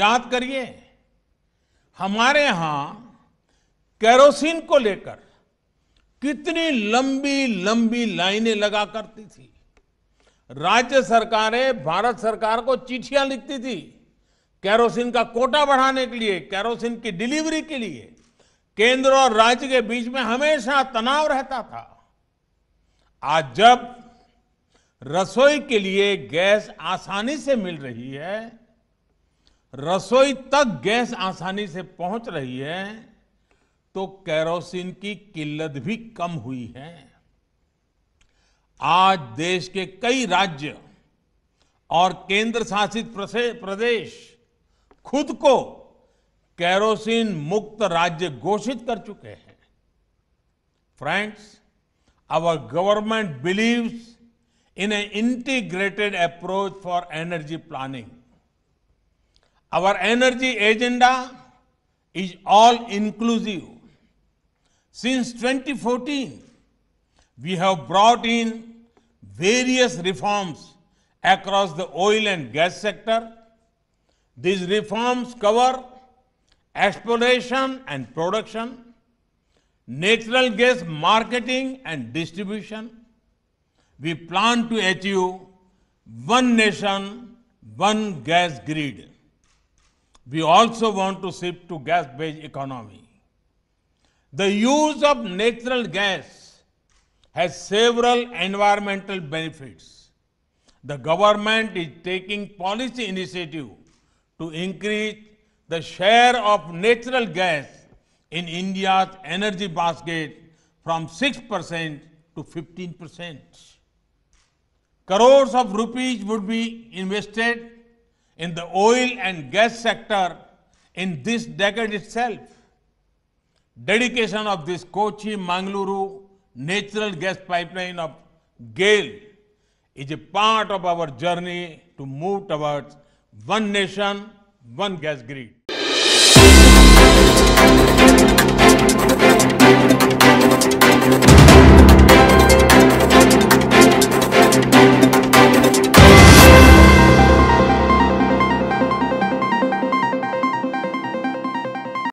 याद करिए हमारे यहां केरोसिन को लेकर कितनी लंबी लंबी लाइनें लगा करती थी राज्य सरकारें भारत सरकार को चिट्ठियां लिखती थी केरोसिन का कोटा बढ़ाने के लिए केरोसिन की डिलीवरी के लिए केंद्र और राज्य के बीच में हमेशा तनाव रहता था आज जब रसोई के लिए गैस आसानी से मिल रही है रसोई तक गैस आसानी से पहुंच रही है तो कैरोसिन की किल्लत भी कम हुई है आज देश के कई राज्य और केंद्र शासित प्रदेश खुद को कैरोसिन मुक्त राज्य घोषित कर चुके हैं friends our government believes in a integrated approach for energy planning Our energy agenda is all inclusive. Since 2014, we have brought in various reforms across the oil and gas sector. These reforms cover exploration and production, natural gas marketing and distribution. We plan to achieve one nation, one gas grid. We also want to shift to gas-based economy. The use of natural gas has several environmental benefits. The government is taking policy initiative to increase the share of natural gas in India's energy basket from 6% to 15%. Crores of rupees would be invested in the oil and gas sector in this decade itself. Dedication of this Kochi Mangaluru natural gas pipeline of GAIL is a part of our journey to move towards one nation, one gas grid.